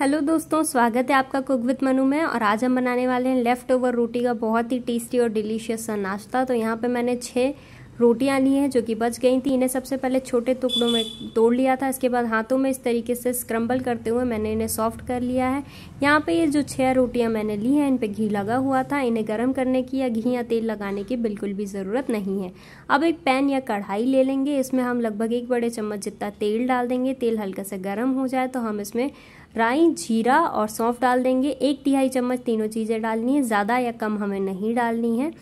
hello दोस्तों स्वागत है आपका कुक विद मनु में और आज हम बनाने वाले हैं लेफ़्ट ओवर रोटी का बहुत ही टेस्टी और डिलीशियस सा नाश्ता तो यहाँ पे मैंने छः रोटियाँ ली हैं जो कि बच गई थी इन्हें सबसे पहले छोटे टुकड़ों में तोड़ लिया था इसके बाद हाथों में इस तरीके से स्क्रम्बल करते हुए मैंने इन्हें सॉफ्ट कर लिया है यहाँ पर ये जो छः रोटियाँ मैंने ली हैं इन पर घी लगा हुआ था इन्हें गर्म करने की या घी या तेल लगाने की बिल्कुल भी ज़रूरत नहीं है अब एक पैन या कढ़ाई ले लेंगे इसमें हम लगभग एक बड़े चम्मच जितना तेल डाल देंगे तेल हल्का सा गर्म हो जाए तो हम इसमें राई जीरा और सौंफ डाल देंगे एक तिहाई चम्मच तीनों चीज़ें डालनी है ज़्यादा या कम हमें नहीं डालनी है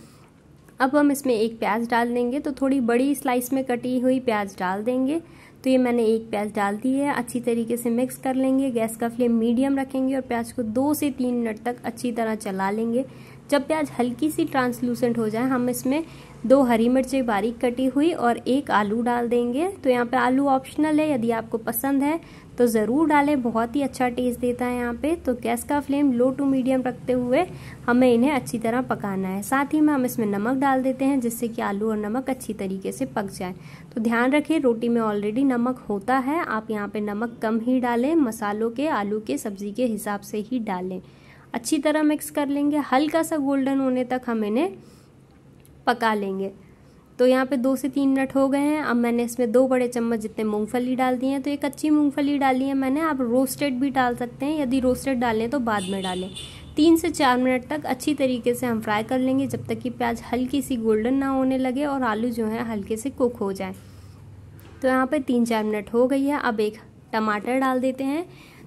अब हम इसमें एक प्याज डाल देंगे तो थोड़ी बड़ी स्लाइस में कटी हुई प्याज डाल देंगे तो ये मैंने एक प्याज डाल दी है अच्छी तरीके से मिक्स कर लेंगे गैस का फ्लेम मीडियम रखेंगे और प्याज को दो से तीन मिनट तक अच्छी तरह चला लेंगे जब प्याज हल्की सी ट्रांसलूसेंट हो जाए हम इसमें दो हरी मिर्चें बारीक कटी हुई और एक आलू डाल देंगे तो यहाँ पे आलू ऑप्शनल है यदि आपको पसंद है तो ज़रूर डालें बहुत ही अच्छा टेस्ट देता है यहाँ पे तो गैस का फ्लेम लो टू मीडियम रखते हुए हमें इन्हें अच्छी तरह पकाना है साथ ही में हम इसमें नमक डाल देते हैं जिससे कि आलू और नमक अच्छी तरीके से पक जाए तो ध्यान रखें रोटी में ऑलरेडी नमक होता है आप यहाँ पर नमक कम ही डालें मसालों के आलू के सब्ज़ी के हिसाब से ही डालें अच्छी तरह मिक्स कर लेंगे हल्का सा गोल्डन होने तक हम इन्हें पका लेंगे तो यहाँ पे दो से तीन मिनट हो गए हैं अब मैंने इसमें दो बड़े चम्मच जितने मूंगफली डाल दी हैं तो एक अच्छी मूंगफली डाली है मैंने आप रोस्टेड भी डाल सकते हैं यदि रोस्टेड डालें तो बाद में डालें तीन से चार मिनट तक अच्छी तरीके से हम फ्राई कर लेंगे जब तक कि प्याज हल्की सी गोल्डन ना होने लगे और आलू जो है हल्के से कुक हो जाए तो यहाँ पर तीन चार मिनट हो गई है अब एक टमाटर डाल देते हैं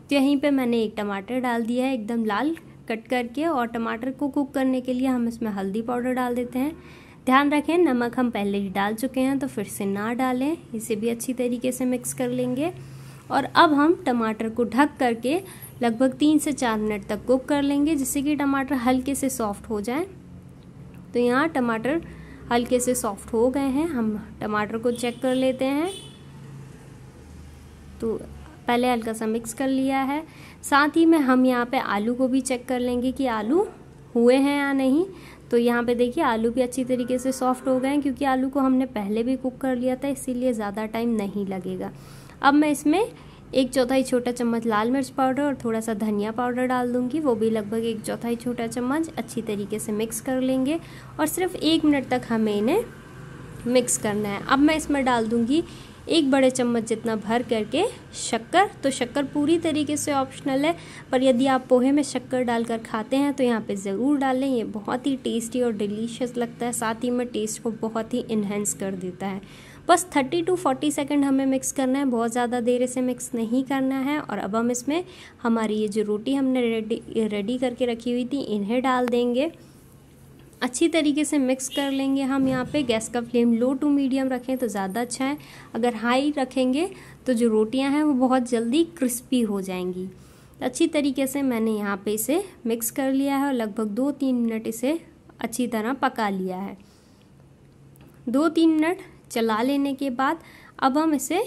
तो यहीं पे मैंने एक टमाटर डाल दिया है एकदम लाल कट करके और टमाटर को कुक करने के लिए हम इसमें हल्दी पाउडर डाल देते हैं ध्यान रखें नमक हम पहले ही डाल चुके हैं तो फिर से ना डालें इसे भी अच्छी तरीके से मिक्स कर लेंगे और अब हम टमाटर को ढक करके लगभग तीन से चार मिनट तक कुक कर लेंगे जिससे कि टमाटर हल्के से सॉफ्ट हो जाए तो यहाँ टमाटर हल्के से सॉफ्ट हो गए हैं हम टमाटर को चेक कर लेते हैं तो पहले हल्का सा मिक्स कर लिया है साथ ही में हम यहाँ पे आलू को भी चेक कर लेंगे कि आलू हुए हैं या नहीं तो यहाँ पे देखिए आलू भी अच्छी तरीके से सॉफ्ट हो गए हैं क्योंकि आलू को हमने पहले भी कुक कर लिया था इसीलिए ज़्यादा टाइम नहीं लगेगा अब मैं इसमें एक चौथाई छोटा चम्मच लाल मिर्च पाउडर और थोड़ा सा धनिया पाउडर डाल दूंगी वो भी लगभग एक चौथाई छोटा चम्मच अच्छी तरीके से मिक्स कर लेंगे और सिर्फ एक मिनट तक हमें इन्हें मिक्स करना है अब मैं इसमें डाल दूंगी एक बड़े चम्मच जितना भर करके शक्कर तो शक्कर पूरी तरीके से ऑप्शनल है पर यदि आप पोहे में शक्कर डालकर खाते हैं तो यहाँ पे ज़रूर डालें ये बहुत ही टेस्टी और डिलीशियस लगता है साथ ही में टेस्ट को बहुत ही इन्हेंस कर देता है बस थर्टी टू फोर्टी सेकेंड हमें मिक्स करना है बहुत ज़्यादा देर इसे मिक्स नहीं करना है और अब हम इसमें हमारी ये जो रोटी हमने रेडी रेडी करके रखी हुई थी इन्हें डाल देंगे अच्छी तरीके से मिक्स कर लेंगे हम यहाँ पे गैस का फ्लेम लो टू मीडियम रखें तो ज़्यादा अच्छा है अगर हाई रखेंगे तो जो रोटियाँ हैं वो बहुत जल्दी क्रिस्पी हो जाएंगी अच्छी तरीके से मैंने यहाँ पे इसे मिक्स कर लिया है और लगभग दो तीन मिनट इसे अच्छी तरह पका लिया है दो तीन मिनट चला लेने के बाद अब हम इसे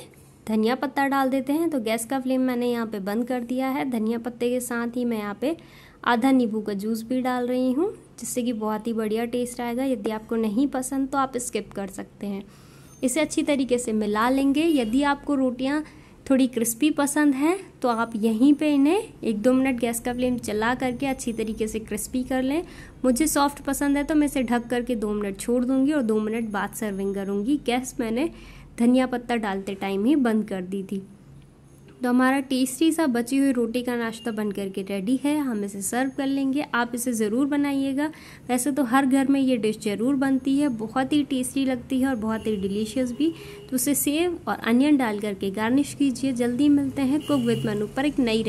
धनिया पत्ता डाल देते हैं तो गैस का फ्लेम मैंने यहाँ पे बंद कर दिया है धनिया पत्ते के साथ ही मैं यहाँ पे आधा नींबू का जूस भी डाल रही हूँ जिससे कि बहुत ही बढ़िया टेस्ट आएगा यदि आपको नहीं पसंद तो आप स्किप कर सकते हैं इसे अच्छी तरीके से मिला लेंगे यदि आपको रोटियाँ थोड़ी क्रिस्पी पसंद हैं तो आप यहीं पे इन्हें एक दो मिनट गैस का फ्लेम चला करके अच्छी तरीके से क्रिस्पी कर लें मुझे सॉफ्ट पसंद है तो मैं इसे ढक करके दो मिनट छोड़ दूंगी और दो मिनट बाद सर्विंग करूंगी गैस मैंने धनिया पत्ता डालते टाइम ही बंद कर दी थी तो हमारा टेस्टी सा बची हुई रोटी का नाश्ता बन करके रेडी है हम इसे सर्व कर लेंगे आप इसे ज़रूर बनाइएगा वैसे तो हर घर में ये डिश ज़रूर बनती है बहुत ही टेस्टी लगती है और बहुत ही डिलीशियस भी तो उसे सेव और अनियन डाल करके गार्निश कीजिए जल्दी मिलते हैं कुक विद मनु पर एक नई